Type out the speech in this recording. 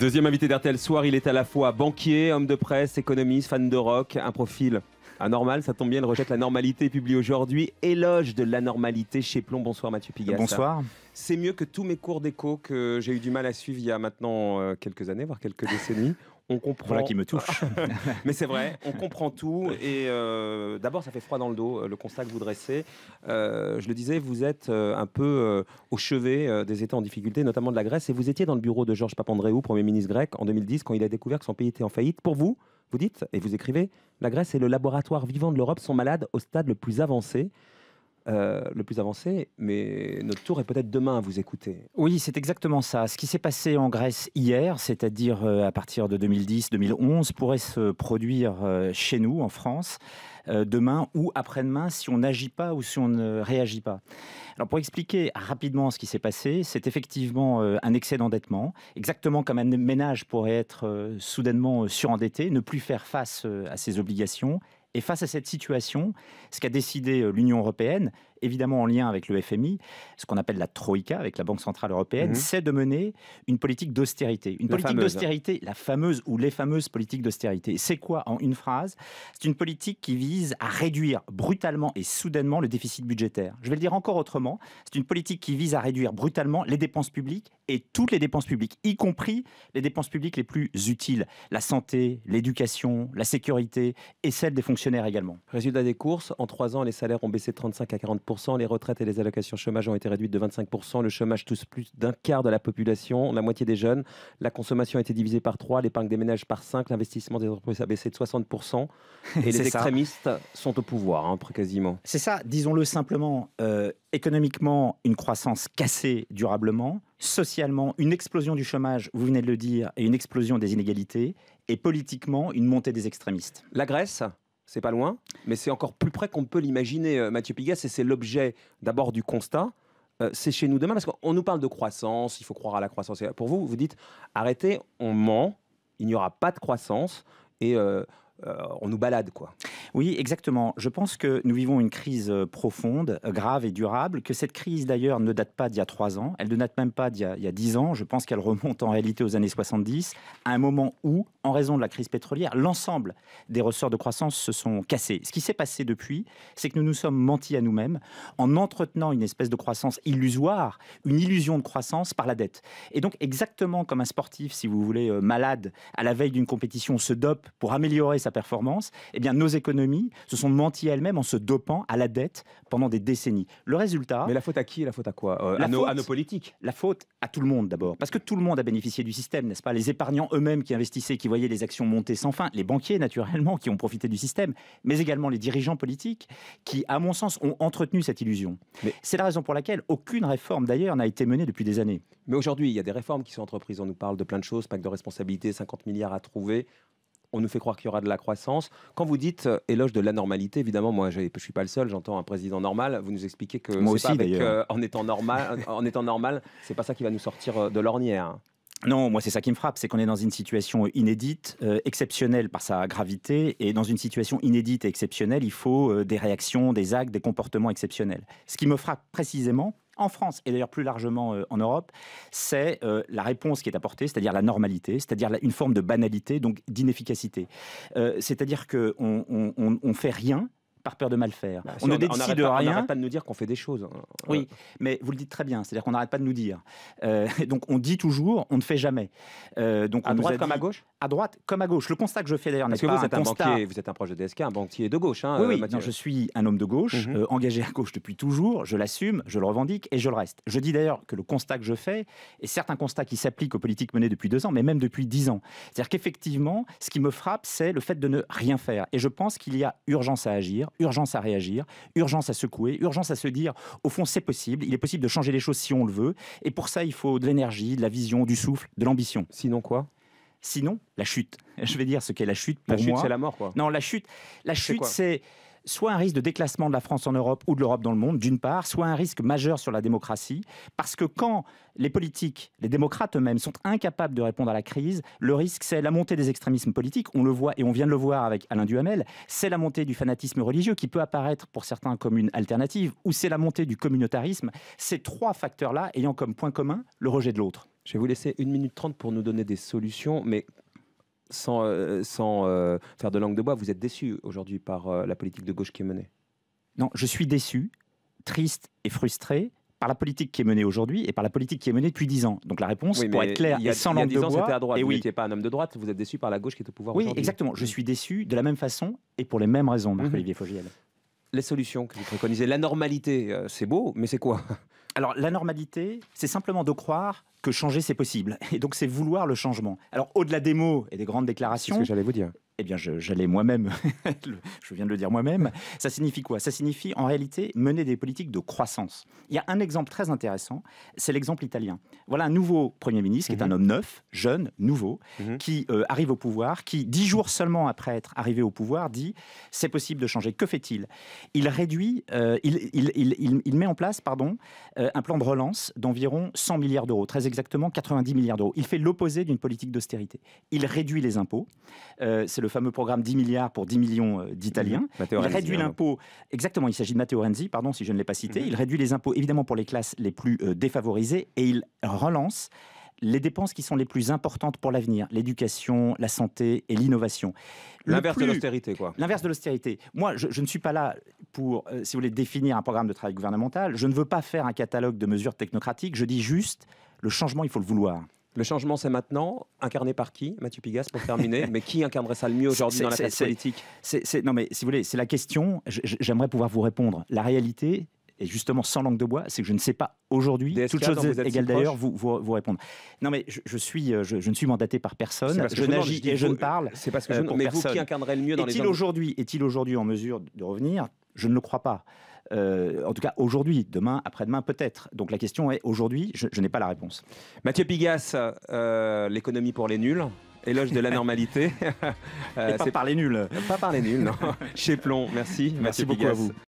Deuxième invité d'RTL Soir, il est à la fois banquier, homme de presse, économiste, fan de rock, un profil anormal, ça tombe bien, il rejette la normalité publie aujourd'hui Éloge de l'anormalité chez Plomb. Bonsoir Mathieu Pigas. Bonsoir. C'est mieux que tous mes cours d'écho que j'ai eu du mal à suivre il y a maintenant euh, quelques années, voire quelques décennies on comprend. Voilà qui me touche. Mais c'est vrai, on comprend tout. Et euh, d'abord, ça fait froid dans le dos, euh, le constat que vous dressez. Euh, je le disais, vous êtes un peu au chevet des États en difficulté, notamment de la Grèce. Et vous étiez dans le bureau de Georges Papandréou, Premier ministre grec, en 2010, quand il a découvert que son pays était en faillite. Pour vous, vous dites, et vous écrivez, la Grèce et le laboratoire vivant de l'Europe sont malades au stade le plus avancé. Euh, le plus avancé, mais notre tour est peut-être demain à vous écouter. Oui, c'est exactement ça. Ce qui s'est passé en Grèce hier, c'est-à-dire euh, à partir de 2010-2011, pourrait se produire euh, chez nous, en France, demain ou après-demain, si on n'agit pas ou si on ne réagit pas. Alors pour expliquer rapidement ce qui s'est passé, c'est effectivement un excès d'endettement, exactement comme un ménage pourrait être soudainement surendetté, ne plus faire face à ses obligations et face à cette situation, ce qu'a décidé euh, l'Union européenne, évidemment en lien avec le FMI, ce qu'on appelle la Troïka, avec la Banque Centrale Européenne, mmh c'est de mener une politique d'austérité. Une politique d'austérité, la fameuse ou les fameuses politiques d'austérité. C'est quoi en une phrase C'est une politique qui vise à réduire brutalement et soudainement le déficit budgétaire. Je vais le dire encore autrement, c'est une politique qui vise à réduire brutalement les dépenses publiques et toutes les dépenses publiques, y compris les dépenses publiques les plus utiles, la santé, l'éducation, la sécurité et celle des fonctionnaires également. Résultat des courses, en trois ans, les salaires ont baissé de 35 à 40 les retraites et les allocations chômage ont été réduites de 25%, le chômage touche plus d'un quart de la population, la moitié des jeunes, la consommation a été divisée par 3, l'épargne des ménages par 5, l'investissement des entreprises a baissé de 60%, et les extrémistes sont au pouvoir, après hein, quasiment. C'est ça, disons-le simplement, euh, économiquement, une croissance cassée durablement, socialement, une explosion du chômage, vous venez de le dire, et une explosion des inégalités, et politiquement, une montée des extrémistes. La Grèce c'est pas loin, mais c'est encore plus près qu'on peut l'imaginer, euh, Mathieu Pigas, et c'est l'objet d'abord du constat. Euh, c'est chez nous demain, parce qu'on nous parle de croissance, il faut croire à la croissance. Pour vous, vous dites, arrêtez, on ment, il n'y aura pas de croissance, et euh, euh, on nous balade, quoi. Oui, exactement. Je pense que nous vivons une crise euh, profonde, euh, grave et durable, que cette crise d'ailleurs ne date pas d'il y a trois ans, elle ne date même pas d'il y a dix ans, je pense qu'elle remonte en réalité aux années 70, à un moment où, en raison de la crise pétrolière, l'ensemble des ressorts de croissance se sont cassés. Ce qui s'est passé depuis, c'est que nous nous sommes mentis à nous-mêmes en entretenant une espèce de croissance illusoire, une illusion de croissance par la dette. Et donc exactement comme un sportif, si vous voulez, malade, à la veille d'une compétition se dope pour améliorer sa performance, eh bien nos économies se sont menties elles-mêmes en se dopant à la dette pendant des décennies. Le résultat. Mais la faute à qui la faute à quoi euh, à, nos, politiques La faute à tout le monde d'abord. Parce que tout le monde a bénéficié du système, n'est-ce pas Les épargnants eux-mêmes qui investissaient, qui voyaient les actions monter sans fin, les banquiers naturellement qui ont profité du système, mais également les dirigeants politiques qui, à mon sens, ont entretenu cette illusion. Mais... C'est la raison pour laquelle aucune réforme d'ailleurs n'a été menée depuis des années. Mais aujourd'hui, il y a des réformes qui sont entreprises. On nous parle de plein de choses, pacte de responsabilité, 50 milliards à trouver on nous fait croire qu'il y aura de la croissance. Quand vous dites euh, éloge de la normalité, évidemment, moi je ne suis pas le seul, j'entends un président normal, vous nous expliquez que moi aussi, euh, en étant normal, en étant normal, c'est pas ça qui va nous sortir euh, de l'ornière. Non, moi c'est ça qui me frappe, c'est qu'on est dans une situation inédite, exceptionnelle par sa gravité, et dans une situation inédite et exceptionnelle, il faut des réactions, des actes, des comportements exceptionnels. Ce qui me frappe précisément, en France et d'ailleurs plus largement euh, en Europe, c'est euh, la réponse qui est apportée, c'est-à-dire la normalité, c'est-à-dire une forme de banalité, donc d'inefficacité. Euh, c'est-à-dire qu'on on, fait rien par peur de mal faire. Bah, on ne décide de rien. On n'arrête pas de nous dire qu'on fait des choses. Hein. Oui, mais vous le dites très bien, c'est-à-dire qu'on n'arrête pas de nous dire. donc on dit toujours, on ne fait jamais. donc à droite comme à gauche à droite comme à gauche. Le constat que je fais d'ailleurs n'est pas vous êtes un, constat... banquier, vous êtes un proche de DSK, un banquier de gauche. Hein, oui, je suis un homme de gauche, mhm. euh, engagé à gauche depuis toujours. Je l'assume, je le revendique et je le reste. Je dis d'ailleurs que le constat que je fais est certes un constat qui s'applique aux politiques menées depuis deux ans, mais même depuis dix ans. C'est-à-dire qu'effectivement, ce qui me frappe, c'est le fait de ne rien faire. Et je pense qu'il y a urgence à agir, urgence à réagir, urgence à secouer, urgence à se dire au fond c'est possible. Il est possible de changer les choses si on le veut. Et pour ça, il faut de l'énergie, de la vision, du souffle, de l'ambition. Sinon quoi Sinon, la chute. Je vais dire ce qu'est la chute pour la chute, c'est la mort, Non, la chute, la chute, c'est soit un risque de déclassement de la France en Europe ou de l'Europe dans le monde, d'une part, soit un risque majeur sur la démocratie, parce que quand les politiques, les démocrates eux-mêmes, sont incapables de répondre à la crise, le risque, c'est la montée des extrémismes politiques, on le voit et on vient de le voir avec Alain Duhamel, c'est la montée du fanatisme religieux qui peut apparaître pour certains comme une alternative, ou c'est la montée du communautarisme, ces trois facteurs-là ayant comme point commun le rejet de l'autre. Je vais vous laisser une minute trente pour nous donner des solutions, mais sans, euh, sans euh, faire de langue de bois, vous êtes déçu aujourd'hui par euh, la politique de gauche qui est menée Non, je suis déçu, triste et frustré par la politique qui est menée aujourd'hui et par la politique qui est menée depuis dix ans. Donc la réponse, pour être clair, sans langue de bois... Il y a ans, c'était à droite. Et vous oui. n'étiez pas un homme de droite, vous êtes déçu par la gauche qui est au pouvoir Oui, exactement. Je suis déçu de la même façon et pour les mêmes raisons, Marc-Olivier mhm. Fogiel les solutions que vous préconisez. La normalité, euh, c'est beau, mais c'est quoi Alors la normalité, c'est simplement de croire que changer c'est possible. Et donc c'est vouloir le changement. Alors au-delà des mots et des grandes déclarations. C'est ce que j'allais vous dire. Eh bien, j'allais moi-même, je viens de le dire moi-même. Ça signifie quoi Ça signifie en réalité mener des politiques de croissance. Il y a un exemple très intéressant, c'est l'exemple italien. Voilà un nouveau Premier ministre qui est un mhm. homme neuf, jeune, nouveau, mhm. qui euh, arrive au pouvoir, qui, dix jours seulement après être arrivé au pouvoir, dit c'est possible de changer. Que fait-il Il réduit, euh, il, met en place pardon, euh, un plan de relance d'environ 100 milliards d'euros, très exactement 90 milliards d'euros. Il fait l'opposé d'une politique d'austérité. Il réduit les impôts. c'est le fameux programme 10 milliards pour 10 millions euh, d'Italiens. Mm-hmm. Il réduit l'impôt. Exactement, il s'agit de Matteo Renzi, pardon si je ne l'ai pas cité. Mm-hmm. Il réduit les impôts évidemment pour les classes les plus euh, défavorisées et il relance les dépenses qui sont les plus importantes pour l'avenir, l'éducation, la santé et l'innovation. L'inverse de l'austérité, quoi. L'inverse de l'austérité. Moi, je, ne suis pas là pour, euh, si vous voulez, définir un programme de travail gouvernemental. Je ne veux pas faire un catalogue de mesures technocratiques. Je dis juste, le changement, il faut le vouloir. Le changement, c'est maintenant, incarné par qui Mathieu Pigas, pour terminer. mais qui incarnerait ça le mieux aujourd'hui dans la classe politique Non, mais si vous voulez, c'est la question. J'aimerais pouvoir vous répondre. La réalité, et justement sans langue de bois, c'est que je ne sais pas aujourd'hui, toutes choses égales d'ailleurs, vous, vous, répondre. Non, mais je, suis, euh, je, ne suis mandaté par personne, je n'agis et je ne parle. C'est parce que je, euh, mais vous qui incarnerait le mieux dans est -il les. Est-il aujourd'hui en mesure de revenir je ne le crois pas. Euh, en tout cas, aujourd'hui, demain, après-demain, peut-être. Donc la question est, aujourd'hui, je, n'ai pas la réponse. Mathieu Pigas, euh, l'économie pour les nuls éloge de la normalité. Euh, c'est pas par les nuls. Pas par les nuls, non. Chez Plomb, merci. Merci beaucoup à vous.